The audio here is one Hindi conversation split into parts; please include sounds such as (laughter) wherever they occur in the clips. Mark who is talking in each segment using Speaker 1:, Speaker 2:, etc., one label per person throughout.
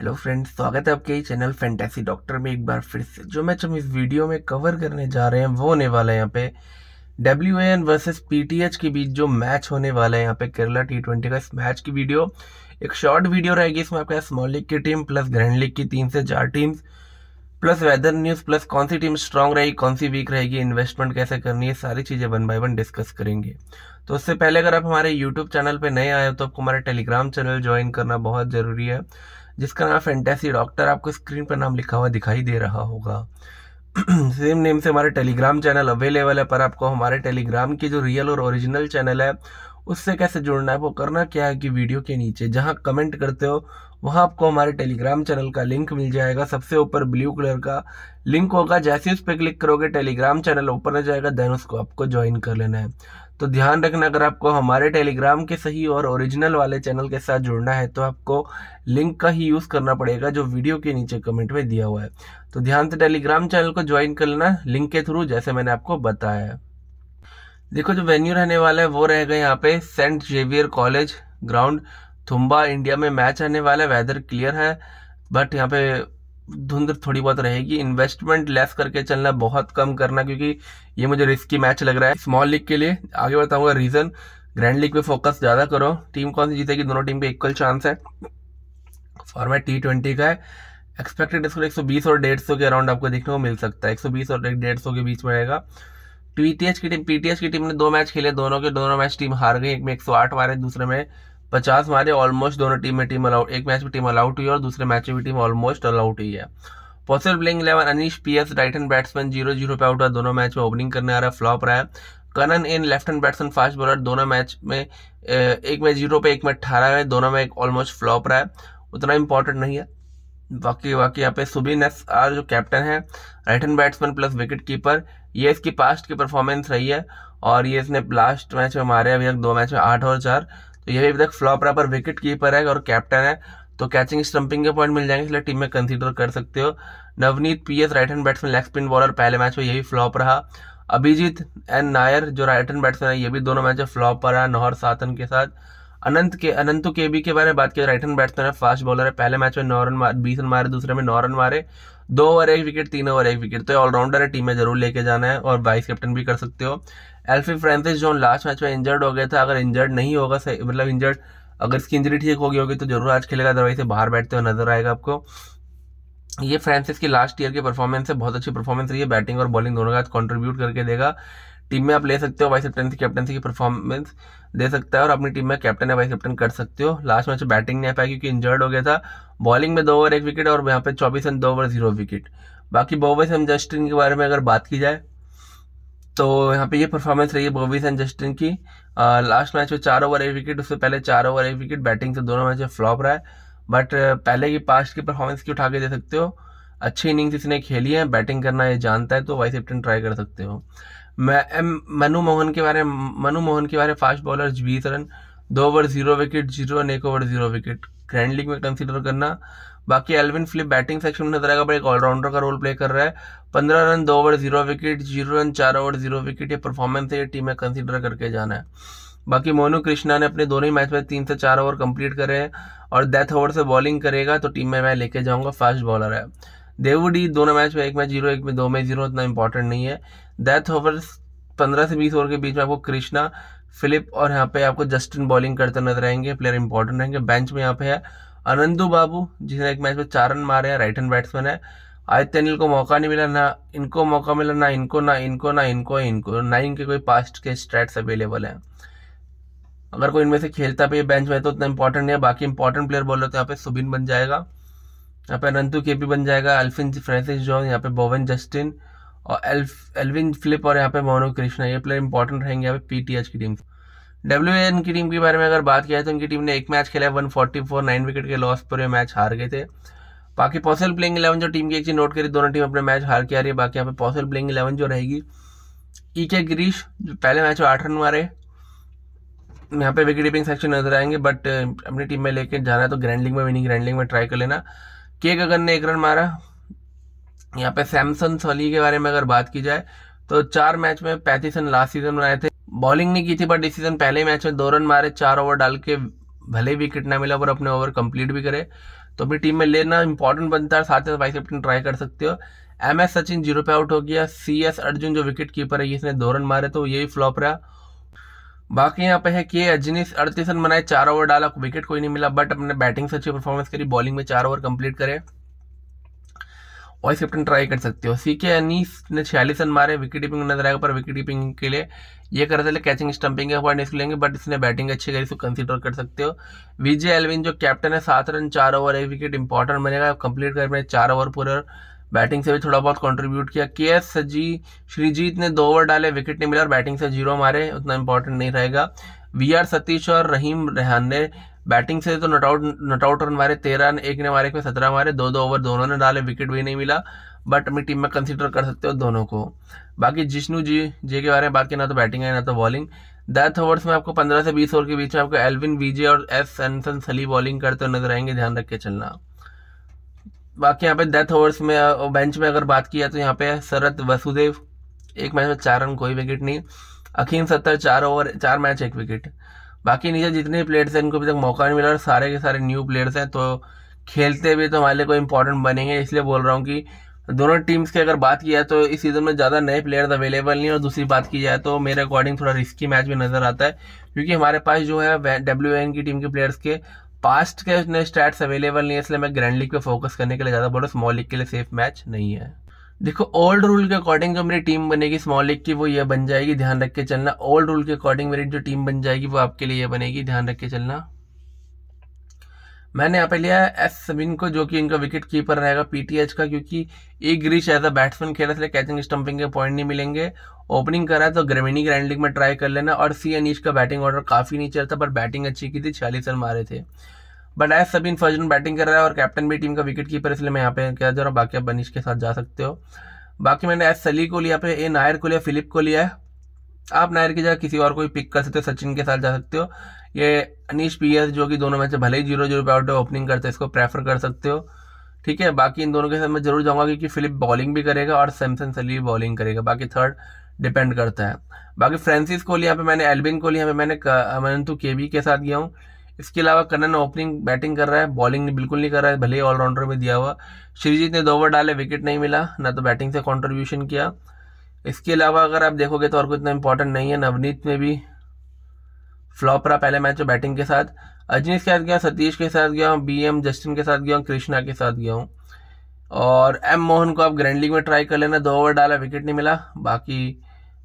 Speaker 1: हेलो फ्रेंड्स स्वागत है आपके चैनल फैंटेसी डॉक्टर में एक बार फिर से जो मैच हम इस वीडियो में कवर करने जा रहे हैं वो होने वाला है यहाँ पे डब्ल्यू एन वर्सेज पी के बीच जो मैच होने वाला है यहाँ पे केरला टी ट्वेंटी का इस मैच की वीडियो एक शॉर्ट वीडियो रहेगी इसमें आपके स्मॉल लीग की टीम प्लस ग्रैंड लीग की तीन से चार teams plus weather news plus कौन सी टीम स्ट्रांग रहेगी कौन सी वीक रहेगी इन्वेस्टमेंट कैसे करनी है सारी चीज़ें वन बाय वन डिस्कस करेंगे तो उससे पहले अगर आप हमारे यूट्यूब चैनल पर नए आए हो तो आपको हमारे टेलीग्राम चैनल ज्वाइन करना बहुत ज़रूरी है जिसका नाम फैंटेसी डॉक्टर आपको स्क्रीन पर नाम लिखा हुआ दिखाई दे रहा होगा सेम (clears throat) नेम से हमारे टेलीग्राम चैनल अवेलेबल है पर आपको हमारे टेलीग्राम की जो रियल और ओरिजिनल चैनल है उससे कैसे जुड़ना है वो करना क्या है कि वीडियो के नीचे जहाँ कमेंट करते हो वहाँ आपको हमारे टेलीग्राम चैनल का लिंक मिल जाएगा सबसे ऊपर ब्लू कलर का लिंक होगा जैसे उस पर क्लिक करोगे टेलीग्राम चैनल ओपन हो जाएगा देन उसको आपको ज्वाइन कर लेना है तो ध्यान रखना अगर आपको हमारे टेलीग्राम के सही और ओरिजिनल वाले चैनल के साथ जुड़ना है तो आपको लिंक का ही यूज़ करना पड़ेगा जो वीडियो के नीचे कमेंट में दिया हुआ है तो ध्यान से टेलीग्राम चैनल को ज्वाइन कर लेना लिंक के थ्रू जैसे मैंने आपको बताया है देखो जो वेन्यू रहने वाला है वो रहेगा यहाँ पे saint Xavier college ground Thumba India में मैच आने वाला है वेदर क्लियर है बट यहाँ पे धुंध थोड़ी बहुत रहेगी इन्वेस्टमेंट लेस करके चलना बहुत कम करना क्योंकि ये मुझे रिस्की मैच लग रहा है स्मॉल लीग के लिए आगे बताऊंगा रीज़न ग्रैंड लीग पे फोकस ज़्यादा करो टीम कौन सी जीतेगी दोनों टीम पे इक्वल चांस है फॉर्मेट टी ट्वेंटी का है एक्सपेक्टेड स्कोर बीस और डेढ़ सौ के अराउंड आपको देखने को मिल सकता है एक सौ बीस और डेढ़ सौ के बीच में रहेगा पीटीएच की टीम पीटीएच की टीम ने दो मैच खेले दोनों के दोनों मैच टीम हार गई एक में आठ मारे दूसरे में पचास मारे ऑलमोस्ट दोनों टीम में टीम अलाउट एक मैच में टीम अलाउट हुई है और दूसरे मैच में भी टीम ऑलमोस्ट अलाउट हुई है possible playing eleven Anish P S right hand batsman zero zero पे आउट हुआ दोनों मैच में ओपनिंग करने आ रहा है फ्लॉप रहा है Kanan N left hand batsman fast bowler दोनों मैच में एक में जीरो पे एक में अठारह है दोनों में एक ऑलमोस्ट फ्लॉप रहा है उतना इंपॉर्टेंट नहीं है बाकी बाकी यहाँ पे सुबिन एस आर जो कैप्टन है right hand batsman plus wicket keeper ये इसकी पास्ट की परफॉर्मेंस रही है और ये इसने लास्ट मैच में मारे अभी तक दो मैच में आठ और चार तो ये अभी तक फ्लॉप रैपर विकेट कीपर है और कैप्टन है तो कैचिंग स्टंपिंग के पॉइंट मिल जाएंगे इसलिए टीम में कंसीडर कर सकते हो Navneet PS right hand batsman leg spin bowler पहले मैच में यही फ्लॉप रहा अभिजीत एंड नायर जो राइट हैंड बैट्समैन है ये भी दोनों मैच फ्लॉप पर रहा नोहर सातन के साथ अनंत के अनंत के बी के बारे में बात की राइट हैंड बैट्समैन है फास्ट बॉलर है पहले मैच में नौ रन मार बीस रन मारे दूसरे में नौ रन मारे दो ओवर एक विकेट तीन ओवर एक विकेट तो ऑलराउंडर है टीम में जरूर लेके जाना है और वाइस कैप्टन भी कर सकते हो एल्फी फ्रांसिस जो लास्ट मैच में इंजर्ड हो गया था अगर इंजर्ड नहीं होगा मतलब इंजर्ड अगर इसकी इंजरी ठीक होगी होगी तो जरूर आज खेलेगा अदरवाइज से बाहर बैठते हुए नजर आएगा आपको ये फ्रांसिस की लास्ट ईयर की परफॉर्मेंस है बहुत अच्छी परफॉर्मेंस रही है बैटिंग और बॉलिंग दोनों का कॉन्ट्रीब्यूट करके देगा टीम में आप ले सकते हो वाइस कैप्टन से कैप्टनसी की परफॉर्मेंस दे सकता है और अपनी टीम में कैप्टन या वाइस कैप्टन कर सकते हो लास्ट मैच बैटिंग नहीं आ पाया क्योंकि इंजर्ड हो गया था बॉलिंग में दो ओवर एक विकेट और यहाँ पे चौबीस रन दो ओवर जीरो विकेट बाकी बॉबिस एंड जस्टिन के बारे में अगर बात की जाए तो यहाँ पे ये परफॉर्मेंस रही है बॉबिस एंड जस्टिन की आ, लास्ट मैच में चार ओवर एक विकेट उससे पहले चार ओवर एक विकेट बैटिंग से दोनों मैच में फ्लॉप रहा है बट पहले की पास्ट की परफॉर्मेंस की उठा के दे सकते हो अच्छी इनिंग्स इसने खेली है बैटिंग करना ये जानता है तो वाइस कैप्टन ट्राई कर सकते हो मनु मोहन के बारे मनु मोहन के बारे फास्ट बॉलर बीस रन दो over zero wicket zero run एक over zero wicket grand league में कंसिडर करना बाकी एलविन फ्लिप बैटिंग सेक्शन में नजर आएगा बट एक ऑलराउंडर का रोल प्ले कर रहा है पंद्रह रन दो over zero wicket zero run चार ओवर जीरो विकेट ये परफॉर्मेंस है ये टीम में कंसिडर करके जाना है बाकी मोनू कृष्णा ने अपने दोनों ही मैच में तीन से चार ओवर कंप्लीट करे हैं और डेथ ओवर से बॉलिंग करेगा तो टीम में मैं लेके जाऊंगा फास्ट बॉलर है देवुड ही दोनों मैच में एक में जीरो एक में दो में जीरो इतना इंपॉर्टेंट नहीं है डेथ ओवर पंद्रह से बीस ओवर के बीच में आपको कृष्णा फिलिप और यहाँ पे आपको जस्टिन बॉलिंग करते नजर आएंगे प्लेयर इंपॉर्टेंट रहेंगे बेंच में यहाँ पे है अनंदू बाबू जिसने एक मैच में चार रन मारे हैं राइट हैंड बैट्समैन है आदित्य अनिल को मौका नहीं मिला ना इनको मौका मिला ना इनको ना इनको ना इनको इनको ना इनके कोई पास्ट के स्ट्रेट्स अवेलेबल हैं अगर कोई इनमें से खेलता है बेंच में तो उतना इंपॉर्टेंट नहीं है बाकी इंपॉर्टेंट प्लेयर रहे तो यहाँ पे सुबिन बन जाएगा यहाँ पे अनंतु के भी बन जाएगा अल्फिन फ्रांसिस जॉन यहाँ पे बोवन जस्टिन और एल्फ एल्विन फ्लिप और यहाँ पे मोनो कृष्णा ये प्लेयर इंपॉर्टेंट रहेंगे यहाँ पे पीटीएच की टीम डब्ल्यू एन की टीम के बारे में अगर बात किया है तो उनकी टीम ने एक मैच खेला है one forty four nine wicket के लॉस पर मैच हार गए थे बाकी पॉसिबल प्लेइंग इलेवन जो टीम की एक चीज नोट करी दोनों टीम अपने मैच हार के आ रही है बाकी यहाँ पे पॉसिबल प्लेइंग इलेवन जो रहेगी ई के गिरीश जो पहले मैच में आठ रन मारे यहाँ पे विकेट कीपिंग सेक्शन नजर आएंगे बट अपनी टीम में लेके जाना है तो ग्रैंड लीग में विनिंग ग्रैंड लीग में ट्राई कर लेना के गगन ने एक रन मारा यहाँ पे सैमसन सली के बारे में अगर बात की जाए तो चार मैच में पैंतीस रन लास्ट सीजन बनाए थे बॉलिंग नहीं की थी बट डिसीजन पहले मैच में दो रन मारे चार ओवर डाल के भले विकेट ना मिला पर अपने ओवर कंप्लीट भी करे तो अपनी टीम में लेना इंपॉर्टेंट बनता है साथ ही वाइस कैप्टन ट्राई कर सकते हो एम एस सचिन जीरो पे आउट हो गया सी एस अर्जुन जो विकेट कीपर है इसने दो रन मारे तो यही फ्लॉप रहा बाकी यहाँ पे है कि अजनीस अड़तीस रन बनाए चार ओवर डाला विकेट कोई नहीं मिला बट अपने बैटिंग से अच्छी परफॉर्मेंस करी बॉलिंग में चार ओवर कंप्लीट करे वाइस कैप्टन ट्राई कर सकते हो सी के अनीस ने छियालीस रन मारे विकेट कीपिंग नजर आएगा पर विकेट कीपिंग के लिए ये कर रहे कैचिंग स्टंपिंग के पॉइंट इसलिए लेंगे बट इसने बैटिंग अच्छी करी इसको कंसिडर कर सकते हो विजय एलविन जो कैप्टन है सात रन चार ओवर एक विकेट इंपॉर्टेंट बनेगा कंप्लीट कर चार ओवर पूरे बैटिंग से भी थोड़ा बहुत कंट्रीब्यूट किया के एस सजी श्रीजीत ने दो ओवर डाले विकेट नहीं मिला और बैटिंग से जीरो मारे उतना इंपॉर्टेंट नहीं रहेगा वी आर सतीश और रहीम रेहान ने बैटिंग से तो नॉट आउट रन मारे तेरह एक ने मारे कोई सत्रह मारे दो दो ओवर दोनों ने डाले विकेट भी नहीं मिला बट अपनी टीम में कंसिडर कर सकते हो दोनों को बाकी जिष्णु जी जे के बारे में बाकी ना तो बैटिंग है ना तो बॉलिंग डेथ ओवर्स में आपको पंद्रह से बीस ओवर के बीच में आपको एलविन वीजे और एस सैनसन सली बॉलिंग करते हुए नजर आएंगे ध्यान रख के चलना बाकी यहाँ पे डेथ ओवर्स में बेंच में अगर बात किया तो यहाँ पे शरद वसुदेव एक मैच में चार रन कोई विकेट नहीं अखीम सत्तर चार ओवर चार मैच एक विकेट बाकी नीचे जितने प्लेयर्स हैं इनको अभी तक मौका नहीं मिला और सारे के सारे न्यू प्लेयर्स हैं तो खेलते भी तो हमारे लिए कोई इंपॉर्टेंट बनेंगे इसलिए बोल रहा हूँ कि दोनों टीम्स की अगर बात की जाए तो इस सीज़न में ज़्यादा नए प्लेयर्स अवेलेबल नहीं और दूसरी बात की जाए तो मेरे अकॉर्डिंग थोड़ा रिस्की मैच भी नज़र आता है क्योंकि हमारे पास जो है डब्ल्यू की टीम के प्लेयर्स के पास्ट के इतने स्टैट्स अवेलेबल नहीं है इसलिए मैं ग्रैंड लीग पे फोकस करने के लिए ज़्यादा बोल रहा हूँ स्मॉल लीग के लिए सेफ मैच नहीं है देखो ओल्ड रूल के अकॉर्डिंग जो मेरी टीम बनेगी स्मॉल लीग की वो ये बन जाएगी ध्यान रख के चलना ओल्ड रूल के अकॉर्डिंग मेरी जो टीम बन जाएगी वो आपके लिए ये बनेगी ध्यान रख के चलना मैंने यहाँ पे लिया है एस सबिन को जो कि इनका विकेट कीपर रहेगा पीटीएच का क्योंकि एक ग्रीश एज अ बैट्समैन खेला इसलिए कैचिंग स्टंपिंग के पॉइंट नहीं मिलेंगे ओपनिंग करा है तो ग्रेमिनी ग्रैंड लीग में ट्राई कर लेना और सी अनिश का बैटिंग ऑर्डर काफ़ी नीचे था पर बैटिंग अच्छी की थी छियालीस रन मारे थे but S Sabin first run batting कर रहा है और कैप्टन भी टीम का विकेट कीपर इसलिए मैं यहाँ पे कह जा रहा हूँ बाकी आप बनीश के साथ जा सकते हो बाकी मैंने एस सली को लिया पे ए नायर को लिया फिलिप को लिया है आप नायर की जगह किसी और को भी पिक कर सकते हो सचिन के साथ जा सकते हो ये अनिश पी जो कि दोनों मैच भले ही जीरो जीरो पे आउट है ओपनिंग करते हैं इसको प्रेफर कर सकते हो ठीक है बाकी इन दोनों के साथ मैं जरूर जाऊंगा क्योंकि फिलिप बॉलिंग भी करेगा और सैमसन सली बॉलिंग करेगा बाकी थर्ड डिपेंड करता है बाकी फ्रांसिस कोहली यहाँ पे मैंने एल्बिन कोहली यहाँ पे मैंने अमनंतु के बी के साथ गया हूँ इसके अलावा कन्न ओपनिंग बैटिंग कर रहा है बॉलिंग बिल्कुल नहीं कर रहा है भले ही ऑलराउंडर में दिया हुआ श्रीजीत ने दो ओवर डाले विकेट नहीं मिला ना तो बैटिंग से कॉन्ट्रीब्यूशन किया इसके अलावा अगर आप देखोगे तो और कोई इतना इंपॉर्टेंट नहीं है नवनीत में भी फ्लॉप रहा पहले मैच में बैटिंग के साथ अजनीश के साथ गया सतीश के साथ गया हूँ बी एम जस्टिन के साथ गया हूँ कृष्णा के साथ गया हूँ और एम मोहन को आप ग्रैंड लीग में ट्राई कर लेना दो ओवर डाला विकेट नहीं मिला बाकी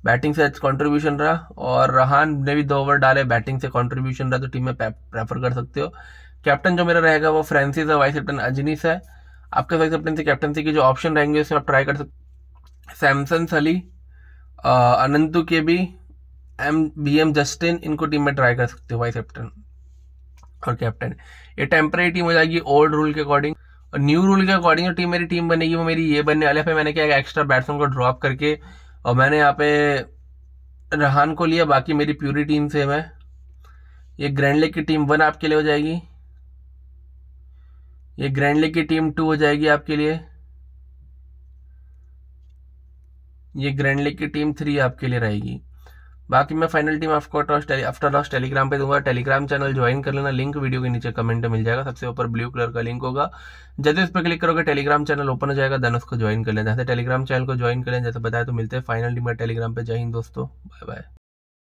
Speaker 1: बैटिंग से कंट्रीब्यूशन रहा और रहान ने भी दो ओवर डाले बैटिंग से कंट्रीब्यूशन रहा तो टीम में प्रेफर कर सकते हो कैप्टन जो मेरा रहेगा वो फ्रेंसिस है वाइस कैप्टन अजनीस है आपके वाइस कैप्टन से कैप्टनसी के जो ऑप्शन रहेंगे उसमें आप ट्राई कर सकते सैमसन सली अनंतु के भी एम बी एम जस्टिन इनको टीम में ट्राई कर सकते हो वाइस कैप्टन और कैप्टन ये टेम्परेरी टीम हो जाएगी ओल्ड रूल के अकॉर्डिंग और न्यू रूल के अकॉर्डिंग जो टीम मेरी टीम बनेगी वो मेरी ये बनने वाले फिर मैंने क्या एक्स्ट्रा बैट्समैन को ड्रॉप करके और मैंने यहाँ पे रहान को लिया बाकी मेरी प्यूरी टीम से मैं ये ग्रैंड लेग की टीम वन आपके लिए हो जाएगी ये ग्रैंड लेग की टीम टू हो जाएगी आपके लिए ये ग्रैंड लीग की टीम थ्री आपके लिए रहेगी बाकी मैं final team after after loss Telegram पे दूंगा टेलीग्राम चैनल ज्वाइन कर लेना लिंक वीडियो के नीचे कमेंट में मिल जाएगा सबसे ऊपर ब्लू कलर का लिंक होगा जैसे उस पर क्लिक करोगे टेलीग्राम चैनल ओपन हो जाएगा देन उसको ज्वाइन कर लेना जैसे टेलीग्राम चैनल को ज्वाइन कर लेना जैसे बताया तो मिलते हैं फाइनल टीम टेलीग्राम पे जय हिंद दोस्तों बाय बाय